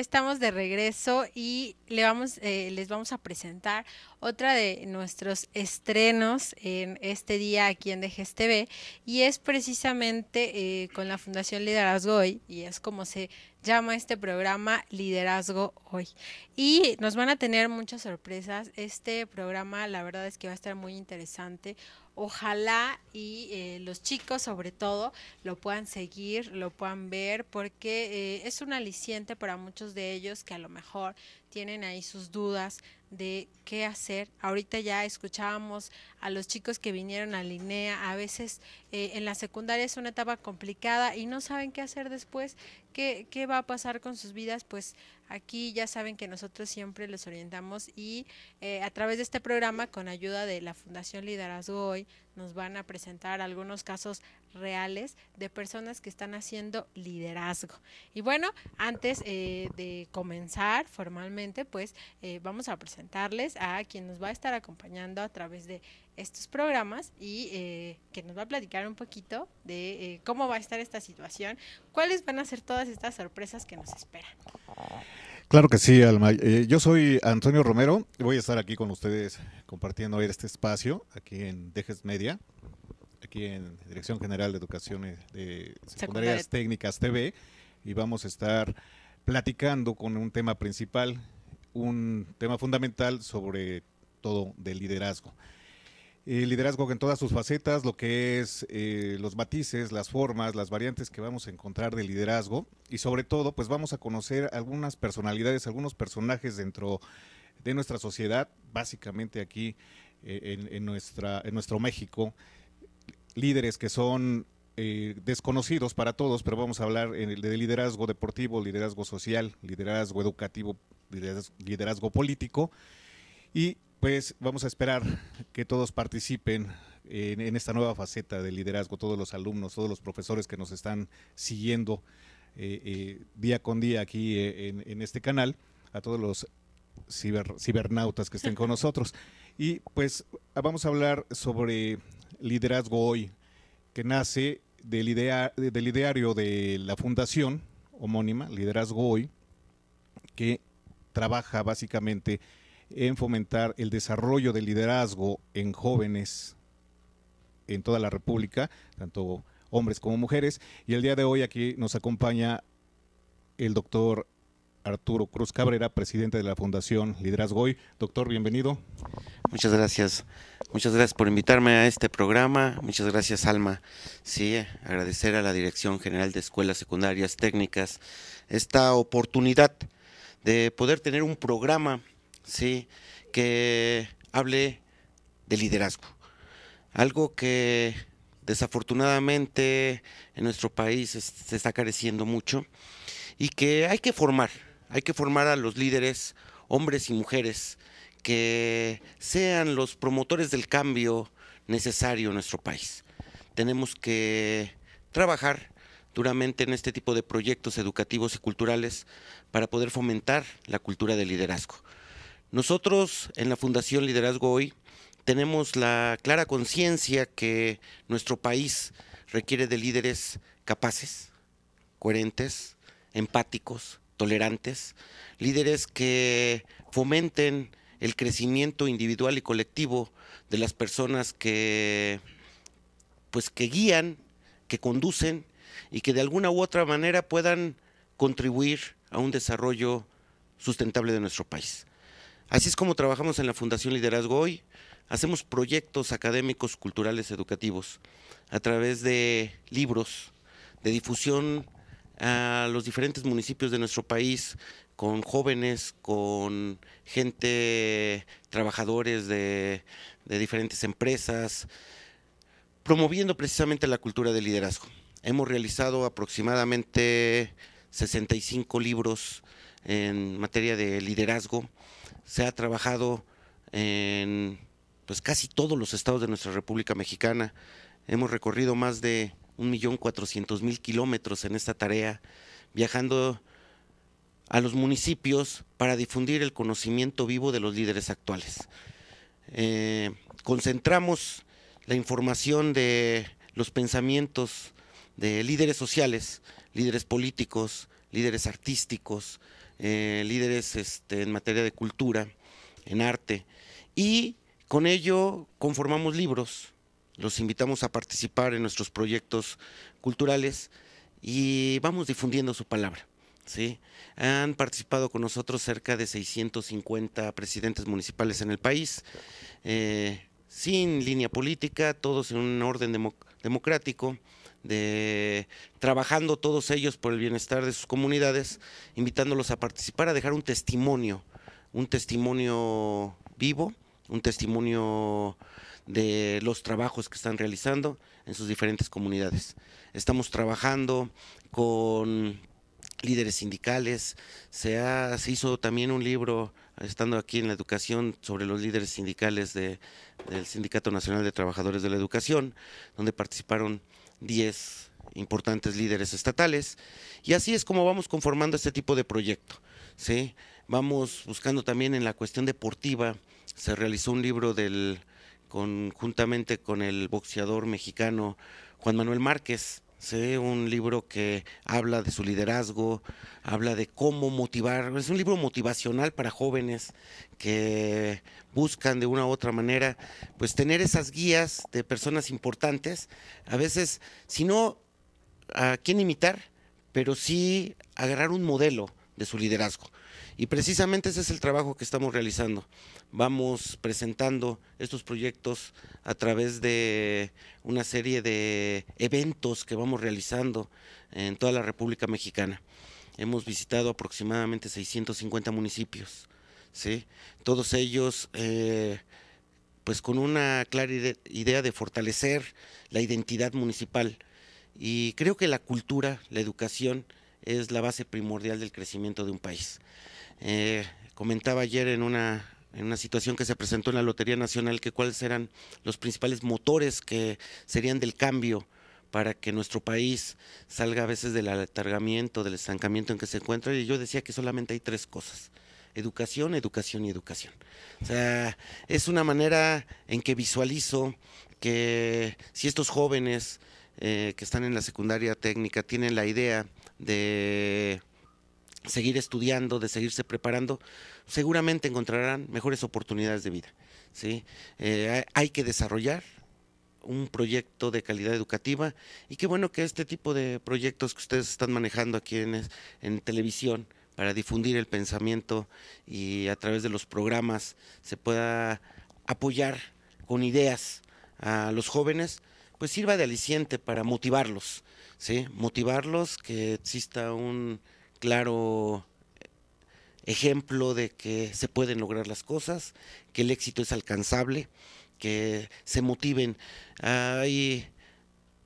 estamos de regreso y le vamos, eh, les vamos a presentar otra de nuestros estrenos en este día aquí en DGSTV y es precisamente eh, con la Fundación Liderazgo y es como se llama este programa Liderazgo Hoy. Y nos van a tener muchas sorpresas. Este programa, la verdad es que va a estar muy interesante. Ojalá y eh, los chicos sobre todo lo puedan seguir, lo puedan ver, porque eh, es un aliciente para muchos de ellos que a lo mejor tienen ahí sus dudas, de qué hacer. Ahorita ya escuchábamos a los chicos que vinieron a Linea, a veces eh, en la secundaria es una etapa complicada y no saben qué hacer después, qué, qué va a pasar con sus vidas, pues aquí ya saben que nosotros siempre los orientamos y eh, a través de este programa, con ayuda de la Fundación Liderazgo Hoy, nos van a presentar algunos casos reales de personas que están haciendo liderazgo. Y bueno, antes eh, de comenzar formalmente, pues eh, vamos a presentarles a quien nos va a estar acompañando a través de estos programas y eh, que nos va a platicar un poquito de cómo va a estar esta situación, cuáles van a ser todas estas sorpresas que nos esperan. Claro que sí, Alma. yo soy Antonio Romero y voy a estar aquí con ustedes compartiendo este espacio aquí en Dejes Media aquí en Dirección General de Educación eh, de Secundarias Técnicas TV y vamos a estar platicando con un tema principal, un tema fundamental sobre todo del liderazgo. El liderazgo en todas sus facetas, lo que es eh, los matices, las formas, las variantes que vamos a encontrar de liderazgo y sobre todo pues vamos a conocer algunas personalidades, algunos personajes dentro de nuestra sociedad, básicamente aquí eh, en, nuestra, en nuestro México, líderes que son eh, desconocidos para todos, pero vamos a hablar de liderazgo deportivo, liderazgo social, liderazgo educativo, liderazgo, político. Y pues vamos a esperar que todos participen en, esta nueva faceta de liderazgo, todos los alumnos, todos los profesores que nos están siguiendo eh, eh, día con día aquí en, este canal, a todos los cibernautas que estén con nosotros. Y pues vamos a hablar sobre Liderazgo Hoy, que nace del, idea, del ideario de la fundación homónima, Liderazgo Hoy, que trabaja básicamente en fomentar el desarrollo del liderazgo en jóvenes en toda la República, tanto hombres como mujeres. Y el día de hoy aquí nos acompaña el doctor Arturo Cruz Cabrera, presidente de la Fundación Liderazgo Doctor, bienvenido. Muchas gracias. Muchas gracias por invitarme a este programa. Muchas gracias, Alma. Sí, agradecer a la Dirección General de Escuelas Secundarias Técnicas esta oportunidad de poder tener un programa, sí, que hable de liderazgo. Algo que desafortunadamente en nuestro país se está careciendo mucho y que hay que formar, hay que formar a los líderes, hombres y mujeres, que sean los promotores del cambio necesario en nuestro país. Tenemos que trabajar duramente en este tipo de proyectos educativos y culturales para poder fomentar la cultura del liderazgo. Nosotros en la Fundación Liderazgo Hoy tenemos la clara conciencia que nuestro país requiere de líderes capaces, coherentes, empáticos, tolerantes, líderes que fomenten el crecimiento individual y colectivo de las personas que pues que guían, que conducen y que de alguna u otra manera puedan contribuir a un desarrollo sustentable de nuestro país. Así es como trabajamos en la Fundación Liderazgo hoy. Hacemos proyectos académicos, culturales, educativos a través de libros, de difusión a los diferentes municipios de nuestro país con jóvenes, con gente, trabajadores de, diferentes empresas, promoviendo precisamente la cultura del liderazgo. Hemos realizado aproximadamente 65 libros en materia de liderazgo. Se ha trabajado en pues casi todos los estados de nuestra República Mexicana. Hemos recorrido más de un millón mil kilómetros en esta tarea, viajando a los municipios para difundir el conocimiento vivo de los líderes actuales. Eh, concentramos la información de los pensamientos de líderes sociales, líderes políticos, líderes artísticos, eh, líderes este, en materia de cultura, en arte, y con ello conformamos libros los invitamos a participar en nuestros proyectos culturales y vamos difundiendo su palabra. ¿sí? Han participado con nosotros cerca de 650 presidentes municipales en el país, eh, sin línea política, todos en un orden democrático, de, trabajando todos ellos por el bienestar de sus comunidades, invitándolos a participar, a dejar un testimonio, un testimonio vivo, un testimonio de los trabajos que están realizando en sus diferentes comunidades. Estamos trabajando con líderes sindicales, se, ha, hizo también un libro, estando aquí en la educación, sobre los líderes sindicales del Sindicato Nacional de Trabajadores de la Educación, donde participaron 10 importantes líderes estatales, y así es como vamos conformando este tipo de proyecto. ¿sí? Vamos buscando también en la cuestión deportiva, se realizó un libro del conjuntamente con el boxeador mexicano Juan Manuel Márquez. ve Un libro que habla de su liderazgo, habla de cómo motivar. Es un libro motivacional para jóvenes que buscan de una u otra manera, pues tener esas guías de personas importantes. A veces, si no a quién imitar, pero sí agarrar un modelo de su liderazgo. Y precisamente ese es el trabajo que estamos realizando. Vamos presentando estos proyectos a través de una serie de eventos que vamos realizando en toda la República Mexicana. Hemos visitado aproximadamente 650 municipios, ¿sí? todos ellos eh, pues con una clara idea de fortalecer la identidad municipal. Y creo que la cultura, la educación, es la base primordial del crecimiento de un país. Eh, comentaba ayer en una, en una situación que se presentó en la Lotería Nacional que cuáles eran los principales motores que serían del cambio para que nuestro país salga a veces del atargamiento, del estancamiento en que se encuentra. Y yo decía que solamente hay tres cosas. Educación, educación y educación. O sea, es una manera en que visualizo que si estos jóvenes eh, que están en la secundaria técnica tienen la idea de seguir estudiando, de seguirse preparando, seguramente encontrarán mejores oportunidades de vida. ¿sí? Eh, hay que desarrollar un proyecto de calidad educativa y qué bueno que este tipo de proyectos que ustedes están manejando aquí en, en televisión para difundir el pensamiento y a través de los programas se pueda apoyar con ideas a los jóvenes, pues sirva de aliciente para motivarlos, ¿sí? motivarlos que exista un, claro ejemplo de que se pueden lograr las cosas, que el éxito es alcanzable, que se motiven. Hay,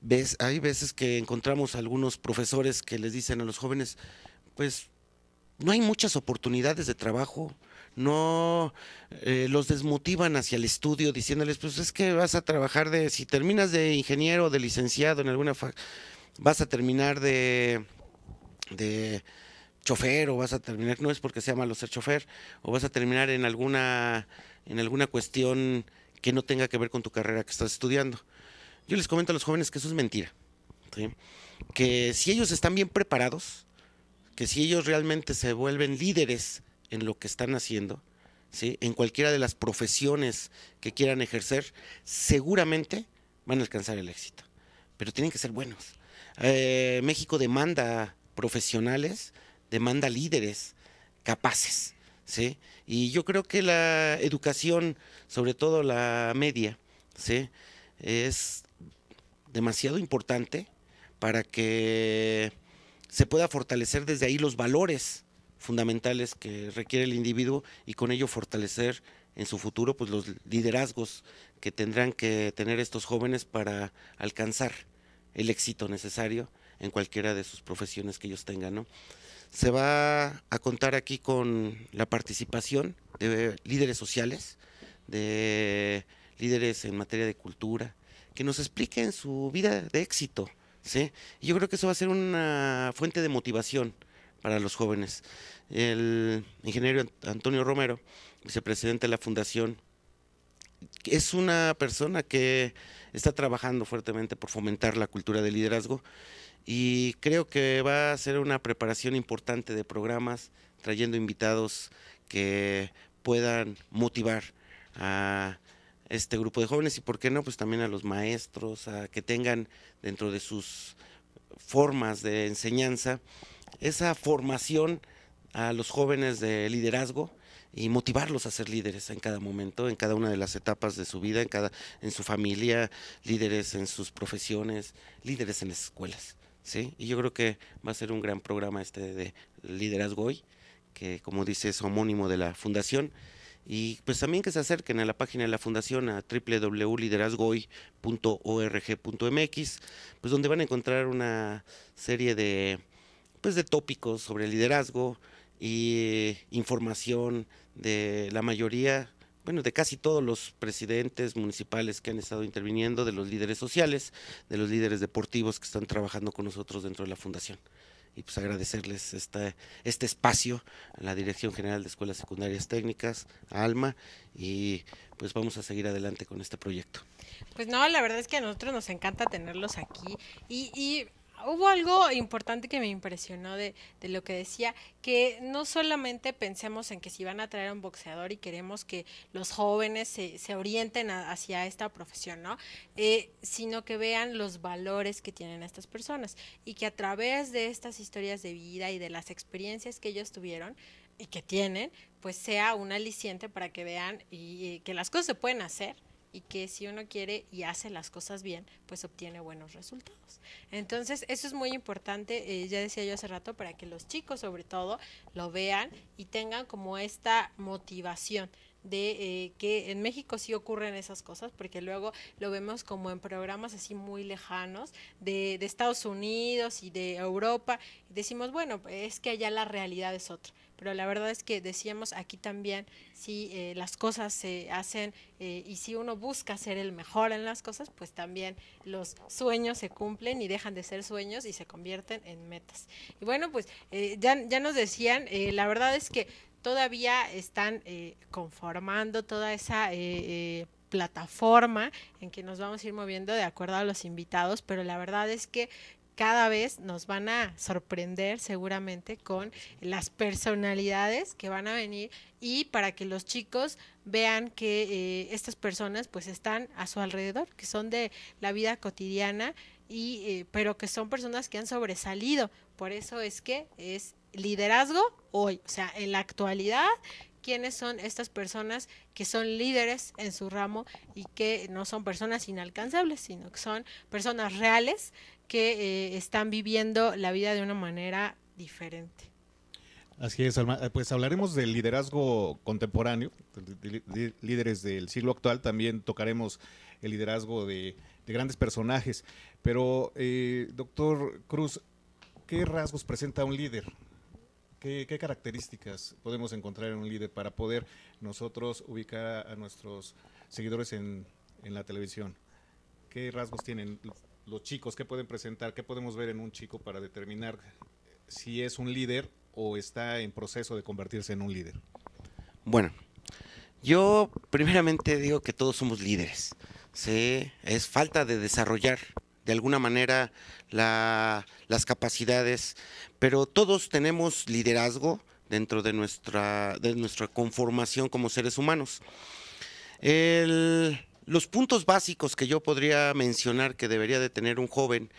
ves, hay veces que encontramos algunos profesores que les dicen a los jóvenes, pues no hay muchas oportunidades de trabajo, no eh, los desmotivan hacia el estudio diciéndoles, pues es que vas a trabajar de, si terminas de ingeniero, de licenciado en alguna, vas a terminar de, de chofer o vas a terminar, no es porque sea malo ser chofer, o vas a terminar en alguna, en alguna cuestión que no tenga que ver con tu carrera que estás estudiando. Yo les comento a los jóvenes que eso es mentira. Que si ellos están bien preparados, que si ellos realmente se vuelven líderes en lo que están haciendo, ¿sí? en cualquiera de las profesiones que quieran ejercer, seguramente van a alcanzar el éxito. Pero tienen que ser buenos. Eh, México demanda profesionales demanda líderes capaces, ¿sí? Y yo creo que la educación, sobre todo la media, ¿sí? Es demasiado importante para que se pueda fortalecer desde ahí los valores fundamentales que requiere el individuo y con ello fortalecer en su futuro pues los liderazgos que tendrán que tener estos jóvenes para alcanzar el éxito necesario en cualquiera de sus profesiones que ellos tengan, ¿no? Se va a contar aquí con la participación de líderes sociales, de líderes en materia de cultura, que nos expliquen su vida de éxito. ¿sí? Y yo creo que eso va a ser una fuente de motivación para los jóvenes. El ingeniero Antonio Romero, vicepresidente de la Fundación, es una persona que está trabajando fuertemente por fomentar la cultura de liderazgo y creo que va a ser una preparación importante de programas, trayendo invitados que puedan motivar a este grupo de jóvenes y, ¿por qué no? Pues también a los maestros, a que tengan dentro de sus formas de enseñanza esa formación a los jóvenes de liderazgo y motivarlos a ser líderes en cada momento, en cada una de las etapas de su vida, en cada en su familia, líderes en sus profesiones, líderes en las escuelas. ¿sí? Y yo creo que va a ser un gran programa este de liderazgo hoy, que como dice es homónimo de la fundación. Y pues también que se acerquen a la página de la fundación a www.liderazgohoy.org.mx, pues donde van a encontrar una serie de pues de tópicos sobre liderazgo y eh, información de la mayoría bueno, de casi todos los presidentes municipales que han estado interviniendo, de los líderes sociales, de los líderes deportivos que están trabajando con nosotros dentro de la fundación. Y pues agradecerles este, este espacio a la Dirección General de Escuelas Secundarias Técnicas, a Alma, y pues vamos a seguir adelante con este proyecto. Pues no, la verdad es que a nosotros nos encanta tenerlos aquí. y hubo algo importante que me impresionó de, lo que decía, que no solamente pensemos en que si van a traer a un boxeador y queremos que los jóvenes se, orienten hacia esta profesión, ¿no? Eh, sino que vean los valores que tienen estas personas y que a través de estas historias de vida y de las experiencias que ellos tuvieron, y que tienen, pues sea un aliciente para que vean y que las cosas se pueden hacer y que si uno quiere y hace las cosas bien, pues obtiene buenos resultados. Entonces, eso es muy importante, eh, ya decía yo hace rato, para que los chicos sobre todo lo vean y tengan como esta motivación de eh, que en México sí ocurren esas cosas, porque luego lo vemos como en programas así muy lejanos de, Estados Unidos y de Europa. decimos, bueno, es que allá la realidad es otra pero la verdad es que decíamos aquí también, si eh, las cosas se hacen eh, y si uno busca ser el mejor en las cosas, pues también los sueños se cumplen y dejan de ser sueños y se convierten en metas. Y bueno, pues ya, ya, nos decían, la verdad es que todavía están eh, conformando toda esa... Eh, eh, plataforma en que nos vamos a ir moviendo de acuerdo a los invitados, pero la verdad es que cada vez nos van a sorprender seguramente con las personalidades que van a venir y para que los chicos vean que estas personas pues están a su alrededor, que son de la vida cotidiana y pero que son personas que han sobresalido. Por eso es que es liderazgo hoy, o sea, en la actualidad, quiénes son estas personas que son líderes en su ramo y que no son personas inalcanzables, sino que son personas reales que eh, están viviendo la vida de una manera diferente. Así es, eh, Pues hablaremos del liderazgo contemporáneo, líderes del siglo actual, también tocaremos el liderazgo de, grandes personajes, pero eh, doctor Cruz, ¿qué rasgos presenta un líder? ¿Qué, características podemos encontrar en un líder para poder nosotros ubicar a, nuestros seguidores en, la televisión? ¿Qué rasgos tienen los chicos? ¿Qué pueden presentar? ¿Qué podemos ver en un chico para determinar si es un líder o está en proceso de convertirse en un líder? Bueno, yo primeramente digo que todos somos líderes. ¿sí? Es falta de desarrollar de alguna manera las capacidades, pero todos tenemos liderazgo dentro de nuestra, de nuestra conformación como seres humanos. los puntos básicos que yo podría mencionar que debería de tener un joven,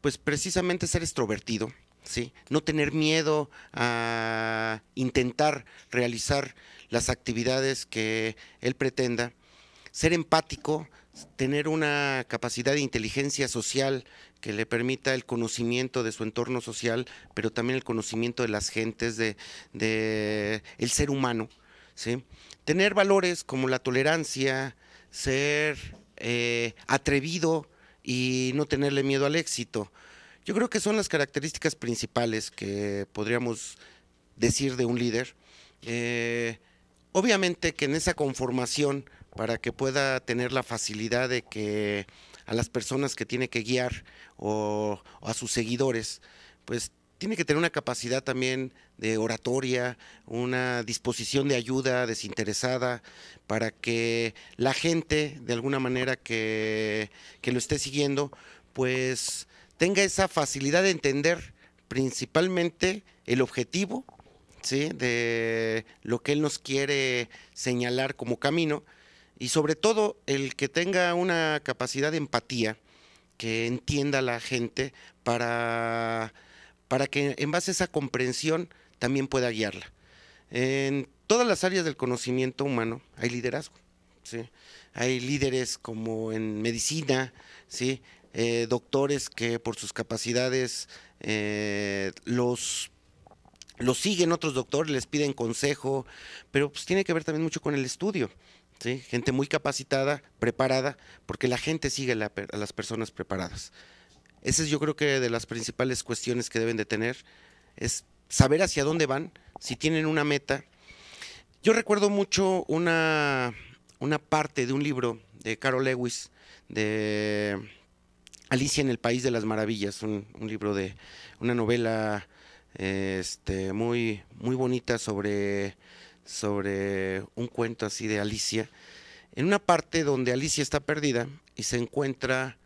pues precisamente ser extrovertido, ¿sí? no tener miedo a intentar realizar las actividades que él pretenda, ser empático, tener una capacidad de inteligencia social que le permita el conocimiento de su entorno social, pero también el conocimiento de las gentes, de, el ser humano, Tener valores como la tolerancia, ser eh, atrevido y no tenerle miedo al éxito. Yo creo que son las características principales que podríamos decir de un líder. Eh, obviamente que en esa conformación para que pueda tener la facilidad de que a las personas que tiene que guiar o, a sus seguidores, pues tiene que tener una capacidad también de oratoria, una disposición de ayuda desinteresada para que la gente, de alguna manera que, lo esté siguiendo, pues tenga esa facilidad de entender principalmente el objetivo ¿sí? de lo que él nos quiere señalar como camino y sobre todo el que tenga una capacidad de empatía, que entienda a la gente para, para que en base a esa comprensión también pueda guiarla. En todas las áreas del conocimiento humano hay liderazgo. Hay líderes como en medicina, ¿sí? Eh, doctores que por sus capacidades eh, los los siguen otros doctores, les piden consejo, pero pues tiene que ver también mucho con el estudio gente muy capacitada, preparada, porque la gente sigue a las personas preparadas. Esa es yo creo que de las principales cuestiones que deben de tener, es saber hacia dónde van, si tienen una meta. Yo recuerdo mucho una, una parte de un libro de Carol Lewis, de Alicia en el País de las Maravillas, un, libro de una novela este, muy, muy bonita sobre sobre un cuento así de Alicia, en una parte donde Alicia está perdida y se encuentra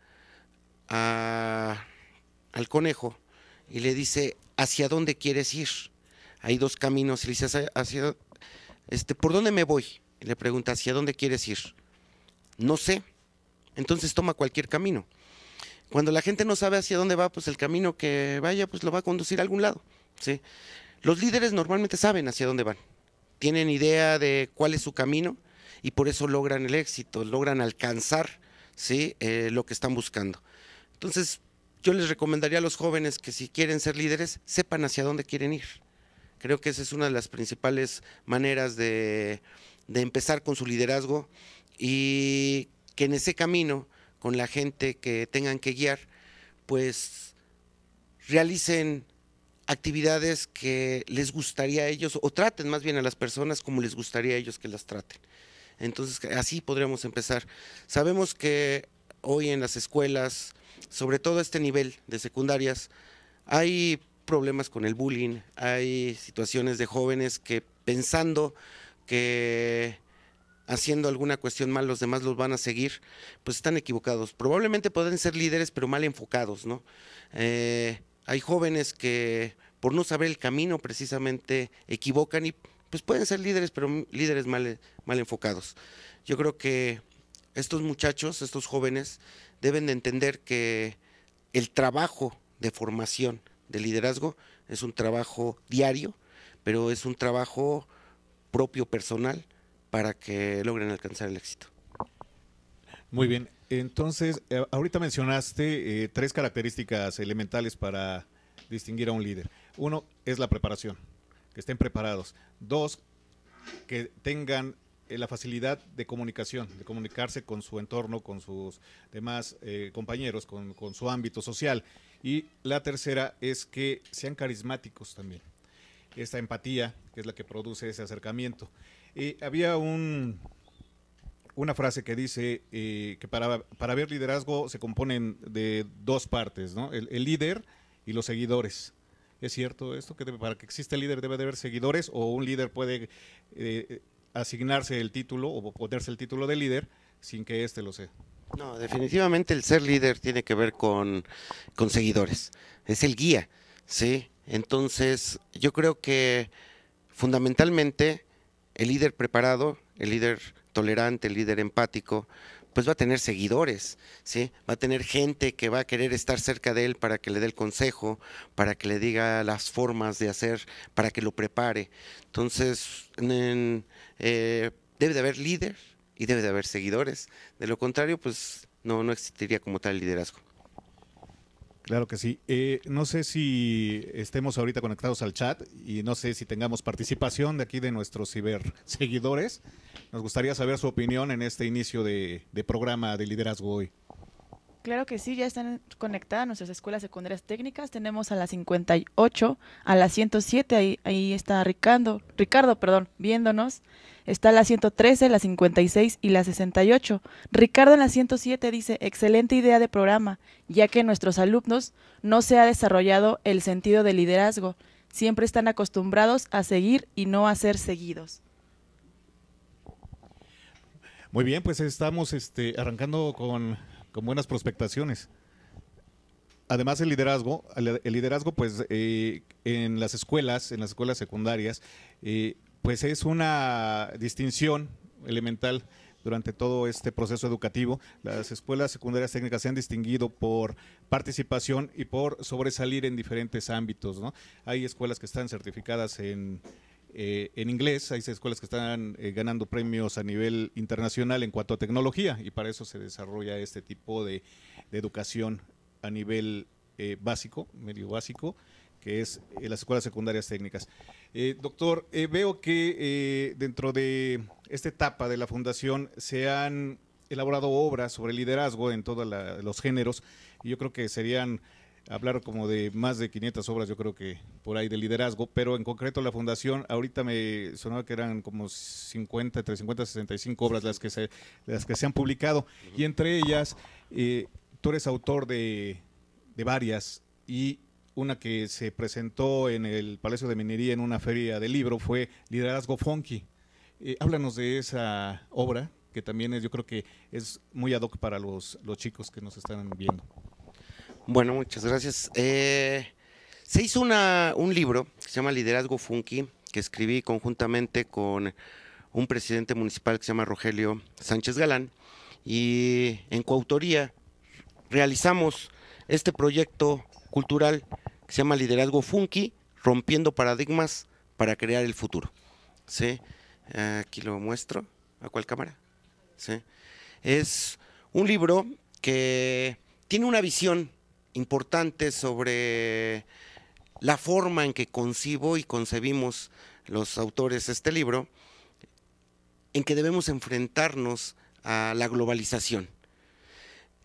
al conejo y le dice, ¿hacia dónde quieres ir? Hay dos caminos le dice, ¿hacia, este, ¿por dónde me voy? Y le pregunta, ¿hacia dónde quieres ir? No sé. Entonces toma cualquier camino. Cuando la gente no sabe hacia dónde va, pues el camino que vaya, pues lo va a conducir a algún lado. ¿sí? Los líderes normalmente saben hacia dónde van tienen idea de cuál es su camino y por eso logran el éxito, logran alcanzar ¿sí? Eh, lo que están buscando. Entonces, yo les recomendaría a los jóvenes que si quieren ser líderes, sepan hacia dónde quieren ir. Creo que esa es una de las principales maneras de, de empezar con su liderazgo y que en ese camino, con la gente que tengan que guiar, pues realicen actividades que les gustaría a ellos, o traten más bien a las personas como les gustaría a ellos que las traten. Entonces, así podríamos empezar. Sabemos que hoy en las escuelas, sobre todo a este nivel de secundarias, hay problemas con el bullying, hay situaciones de jóvenes que pensando que haciendo alguna cuestión mal los demás los van a seguir, pues están equivocados. Probablemente pueden ser líderes, pero mal enfocados, ¿no? Eh, hay jóvenes que por no saber el camino precisamente equivocan y pues pueden ser líderes, pero líderes mal, eh, mal enfocados. Yo creo que estos muchachos, estos jóvenes, deben de entender que el trabajo de formación de liderazgo es un trabajo diario, pero es un trabajo propio personal para que logren alcanzar el éxito. Muy bien. Entonces, eh, ahorita mencionaste eh, tres características elementales para distinguir a un líder. Uno es la preparación, que estén preparados. Dos, que tengan eh, la facilidad de comunicación, de comunicarse con su entorno, con sus demás compañeros, con, con su ámbito social. Y la tercera es que sean carismáticos también. Esta empatía, que es la que produce ese acercamiento. Y había un una frase que dice eh, que para, ver liderazgo se componen de dos partes, ¿no? El, líder y los seguidores. ¿Es cierto esto? ¿Que para que exista el líder debe de haber seguidores o un líder puede eh, asignarse el título o ponerse el título de líder sin que éste lo sea? No, definitivamente el ser líder tiene que ver con, con seguidores. Es el guía, ¿sí? Entonces, yo creo que fundamentalmente el líder preparado, el líder tolerante, el líder empático, pues va a tener seguidores, ¿sí? Va a tener gente que va a querer estar cerca de él para que le dé el consejo, para que le diga las formas de hacer, para que lo prepare. Entonces, eh, debe de haber líder y debe de haber seguidores. De lo contrario, pues no, no existiría como tal liderazgo. Claro que sí. Eh, no sé si estemos ahorita conectados al chat y no sé si tengamos participación de aquí de nuestros ciberseguidores. seguidores. Nos gustaría saber su opinión en este inicio de, programa de liderazgo hoy. Claro que sí, ya están conectadas nuestras escuelas secundarias técnicas. Tenemos a las 58, a las 107, ahí, está Ricardo, Ricardo, perdón, viéndonos. Está la 113, la 56 y la 68. Ricardo en la 107 dice, excelente idea de programa, ya que nuestros alumnos no se ha desarrollado el sentido de liderazgo. Siempre están acostumbrados a seguir y no a ser seguidos. Muy bien, pues estamos este, arrancando con, buenas prospectaciones. Además el liderazgo, el, liderazgo pues eh, en las escuelas, en las escuelas secundarias, eh, pues es una distinción elemental durante todo este proceso educativo. Las escuelas secundarias técnicas se han distinguido por participación y por sobresalir en diferentes ámbitos. Hay escuelas que están certificadas en eh, en inglés, hay escuelas que están eh, ganando premios a nivel internacional en cuanto a tecnología y para eso se desarrolla este tipo de, educación a nivel eh, básico, medio básico, que es las escuelas secundarias técnicas. doctor, veo que dentro de esta etapa de la fundación se han elaborado obras sobre liderazgo en todos los géneros y yo creo que serían hablar como de más de 500 obras, yo creo que por ahí de liderazgo, pero en concreto la fundación, ahorita me sonaba que eran como 50, entre 50 y 65 obras las que se, las que se han publicado, y entre ellas eh, tú eres autor de, varias, y una que se presentó en el Palacio de Minería en una feria de libro fue Liderazgo Funky. Eh, háblanos de esa obra, que también es, yo creo que es muy ad hoc para los, los chicos que nos están viendo. Bueno, muchas gracias. Eh, se hizo un libro que se llama Liderazgo Funky, que escribí conjuntamente con un presidente municipal que se llama Rogelio Sánchez Galán, y en coautoría realizamos este proyecto cultural que se llama Liderazgo Funky, rompiendo paradigmas para crear el futuro. ¿Sí? Aquí lo muestro. ¿A cuál cámara? ¿Sí? Es un libro que tiene una visión importante sobre la forma en que concibo y concebimos los autores este libro, en que debemos enfrentarnos a la globalización.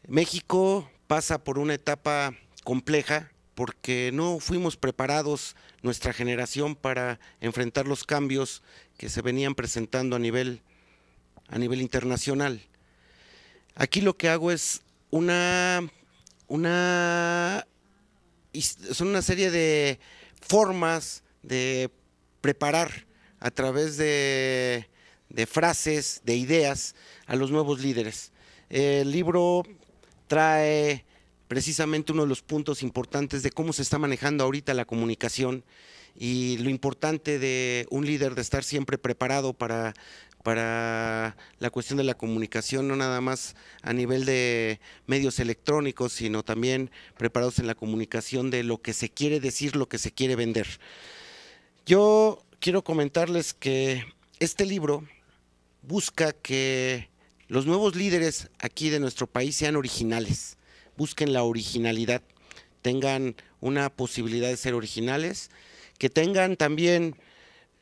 México pasa por una etapa compleja porque no fuimos preparados nuestra generación para enfrentar los cambios que se venían presentando a nivel, a nivel internacional. Aquí lo que hago es una una, son una serie de formas de preparar a través de, de frases, de ideas a los nuevos líderes. El libro trae precisamente uno de los puntos importantes de cómo se está manejando ahorita la comunicación y lo importante de un líder de estar siempre preparado para para la cuestión de la comunicación, no nada más a nivel de medios electrónicos, sino también preparados en la comunicación de lo que se quiere decir, lo que se quiere vender. Yo quiero comentarles que este libro busca que los nuevos líderes aquí de nuestro país sean originales, busquen la originalidad, tengan una posibilidad de ser originales, que tengan también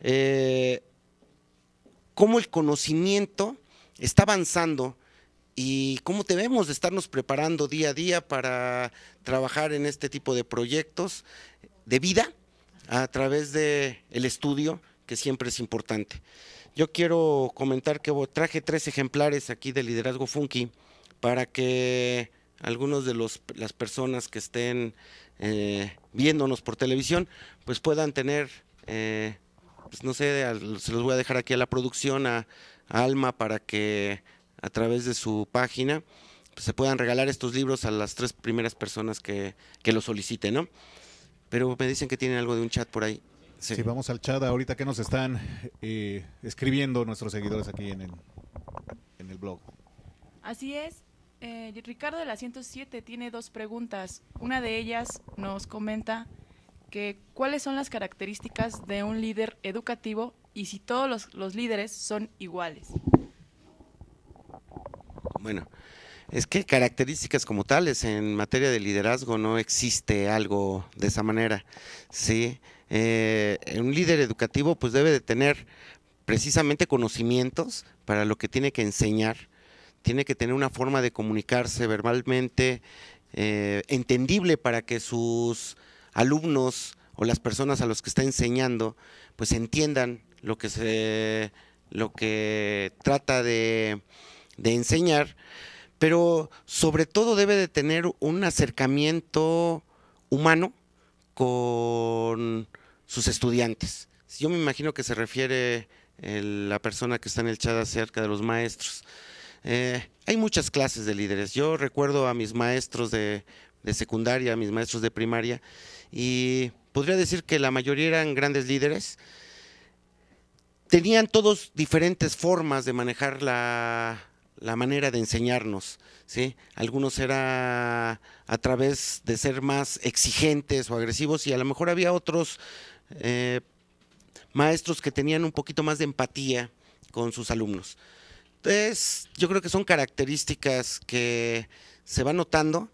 eh, cómo el conocimiento está avanzando y cómo debemos de estarnos preparando día a día para trabajar en este tipo de proyectos de vida a través de el estudio que siempre es importante. Yo quiero comentar que traje tres ejemplares aquí de liderazgo funky para que algunos de las personas que estén eh, viéndonos por televisión pues puedan tener eh, pues no sé, se los voy a dejar aquí a la producción, a, Alma, para que a través de su página pues, se puedan regalar estos libros a las tres primeras personas que, que lo soliciten, ¿no? Pero me dicen que tienen algo de un chat por ahí. Sí, vamos al chat ahorita que nos están eh, escribiendo nuestros seguidores aquí en el, en el blog. Así es. Eh, Ricardo de la 107 tiene dos preguntas. Una de ellas nos comenta que cuáles son las características de un líder educativo y si todos los, líderes son iguales. Bueno, es que características como tales en materia de liderazgo no existe algo de esa manera. Sí, eh, un líder educativo pues debe de tener precisamente conocimientos para lo que tiene que enseñar, tiene que tener una forma de comunicarse verbalmente eh, entendible para que sus alumnos o las personas a los que está enseñando, pues entiendan lo que se lo que trata de, de enseñar, pero sobre todo debe de tener un acercamiento humano con sus estudiantes. Yo me imagino que se refiere eh, la persona que está en el chat acerca de los maestros. Eh, hay muchas clases de líderes. Yo recuerdo a mis maestros de, de secundaria, a mis maestros de primaria, y podría decir que la mayoría eran grandes líderes, tenían todos diferentes formas de manejar la, manera de enseñarnos. ¿sí? Algunos era a través de ser más exigentes o agresivos y a lo mejor había otros eh, maestros que tenían un poquito más de empatía con sus alumnos. Entonces, yo creo que son características que se van notando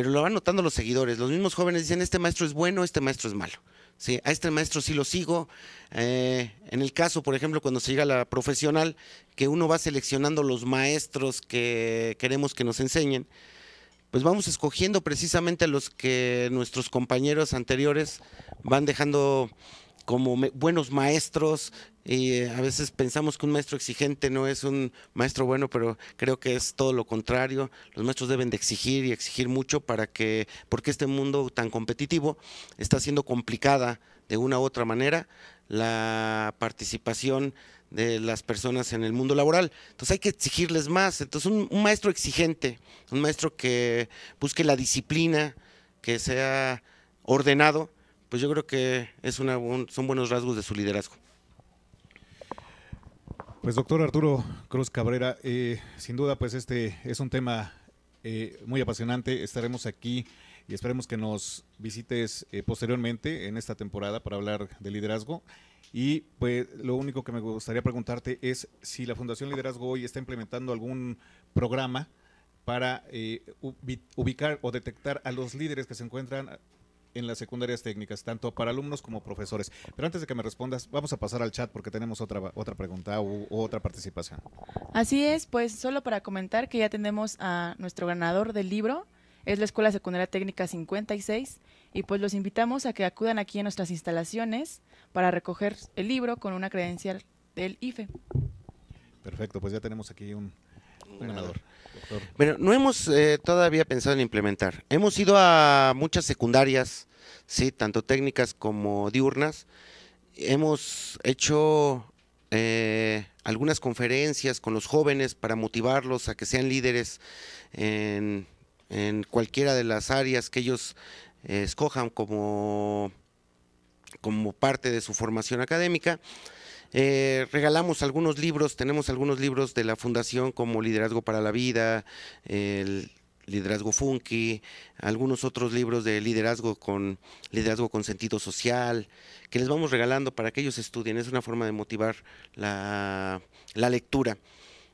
pero lo van notando los seguidores. Los mismos jóvenes dicen, este maestro es bueno, este maestro es malo. Sí, a este maestro sí lo sigo. Eh, en el caso, por ejemplo, cuando se llega a la profesional, que uno va seleccionando los maestros que queremos que nos enseñen, pues vamos escogiendo precisamente a los que nuestros compañeros anteriores van dejando como buenos maestros. Y eh, a veces pensamos que un maestro exigente no es un maestro bueno, pero creo que es todo lo contrario. Los maestros deben de exigir y exigir mucho para que, porque este mundo tan competitivo está siendo complicada de una u otra manera la participación de las personas en el mundo laboral. Entonces hay que exigirles más. Entonces un maestro exigente, un maestro que busque la disciplina, que sea ordenado, pues yo creo que es una, son buenos rasgos de su liderazgo. Pues doctor Arturo Cruz Cabrera, eh, sin duda pues este es un tema eh, muy apasionante. Estaremos aquí y esperemos que nos visites eh, posteriormente en esta temporada para hablar de liderazgo. Y pues lo único que me gustaría preguntarte es si la Fundación Liderazgo hoy está implementando algún programa para ubicar o detectar a los líderes que se encuentran en las secundarias técnicas, tanto para alumnos como profesores. Pero antes de que me respondas, vamos a pasar al chat porque tenemos otra, otra pregunta u, otra participación. Así es, pues solo para comentar que ya tenemos a nuestro ganador del libro, es la Escuela Secundaria Técnica 56, y pues los invitamos a que acudan aquí a nuestras instalaciones para recoger el libro con una credencial del IFE. Perfecto, pues ya tenemos aquí un ganador. Bueno, no hemos eh, todavía pensado en implementar. Hemos ido a muchas secundarias, tanto técnicas como diurnas. Hemos hecho eh, algunas conferencias con los jóvenes para motivarlos a que sean líderes en, cualquiera de las áreas que ellos eh, escojan como, como parte de su formación académica. Eh, regalamos algunos libros, tenemos algunos libros de la fundación como Liderazgo para la Vida, Liderazgo Funky, algunos otros libros de liderazgo con liderazgo con sentido social, que les vamos regalando para que ellos estudien. Es una forma de motivar la, lectura.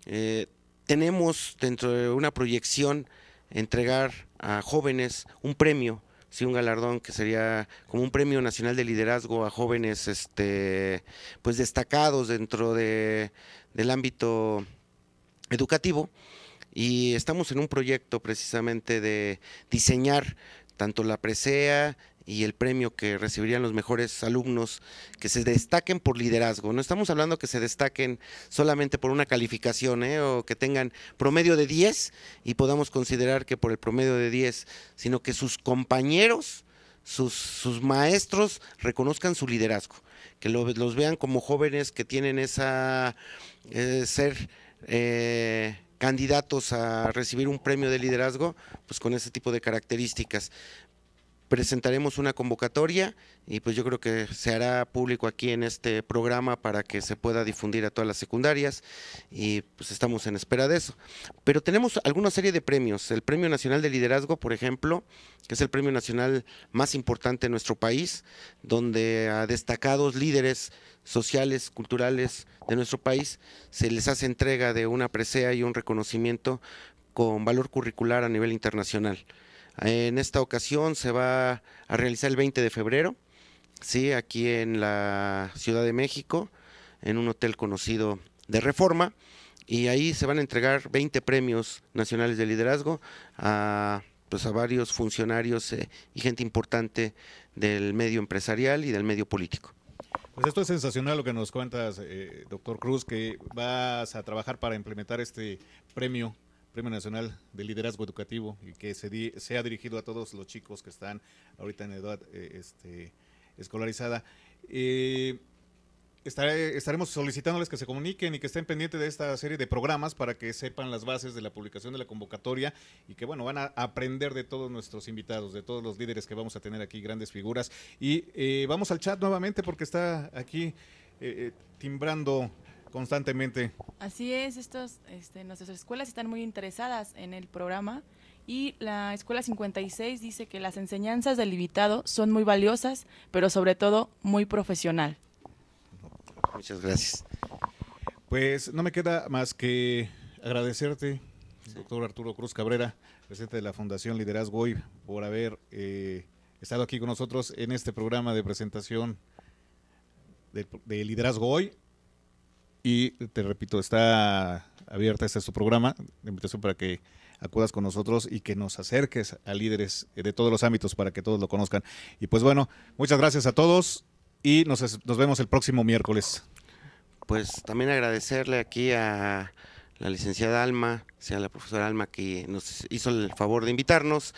Eh, tenemos dentro de una proyección entregar a jóvenes un premio sí un galardón que sería como un premio nacional de liderazgo a jóvenes este pues destacados dentro de, del ámbito educativo y estamos en un proyecto precisamente de diseñar tanto la presea y el premio que recibirían los mejores alumnos que se destaquen por liderazgo. No estamos hablando que se destaquen solamente por una calificación ¿eh? o que tengan promedio de 10 y podamos considerar que por el promedio de 10, sino que sus compañeros, sus, sus maestros reconozcan su liderazgo, que los vean como jóvenes que tienen esa eh, ser... Eh, candidatos a recibir un premio de liderazgo, pues con ese tipo de características presentaremos una convocatoria y pues yo creo que se hará público aquí en este programa para que se pueda difundir a todas las secundarias y pues estamos en espera de eso. Pero tenemos alguna serie de premios, el Premio Nacional de Liderazgo, por ejemplo, que es el premio nacional más importante en nuestro país, donde a destacados líderes sociales, culturales de nuestro país se les hace entrega de una presea y un reconocimiento con valor curricular a nivel internacional. En esta ocasión se va a realizar el 20 de febrero, sí, aquí en la Ciudad de México, en un hotel conocido de Reforma, y ahí se van a entregar 20 premios nacionales de liderazgo a pues a varios funcionarios eh, y gente importante del medio empresarial y del medio político. Pues esto es sensacional lo que nos cuentas, eh, doctor Cruz, que vas a trabajar para implementar este premio Premio Nacional de Liderazgo Educativo y que se, ha dirigido a todos los chicos que están ahorita en edad eh, este, escolarizada. Eh, estaremos solicitándoles que se comuniquen y que estén pendientes de esta serie de programas para que sepan las bases de la publicación de la convocatoria y que, bueno, van a aprender de todos nuestros invitados, de todos los líderes que vamos a tener aquí, grandes figuras. Y eh, vamos al chat nuevamente porque está aquí timbrando constantemente. Así es, estos, este, nuestras escuelas están muy interesadas en el programa y la Escuela 56 dice que las enseñanzas del invitado son muy valiosas, pero sobre todo muy profesional. Muchas gracias. Pues no me queda más que agradecerte, doctor Arturo Cruz Cabrera, presidente de la Fundación Liderazgo Hoy, por haber eh, estado aquí con nosotros en este programa de presentación de, de Liderazgo Hoy y te repito, está abierta, este su programa, la invitación para que acudas con nosotros y que nos acerques a líderes de todos los ámbitos para que todos lo conozcan. Y pues bueno, muchas gracias a todos y nos, nos vemos el próximo miércoles. Pues también agradecerle aquí a la licenciada Alma, sea la profesora Alma que nos hizo el favor de invitarnos,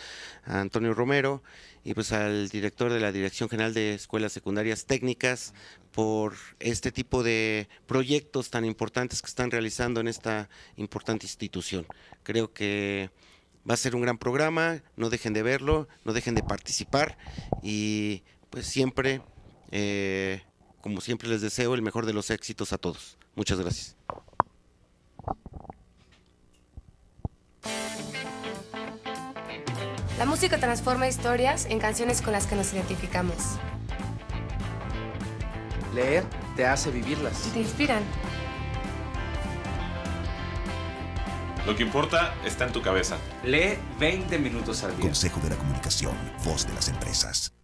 a Antonio Romero y pues al director de la Dirección General de Escuelas Secundarias Técnicas por este tipo de proyectos tan importantes que están realizando en esta importante institución. Creo que va a ser un gran programa, no dejen de verlo, no dejen de participar y pues siempre, eh, como siempre les deseo el mejor de los éxitos a todos. Muchas gracias. La música transforma historias en canciones con las que nos identificamos. Leer te hace vivirlas. te inspiran. Lo que importa está en tu cabeza. Lee 20 minutos al día. Consejo de la Comunicación, voz de las empresas.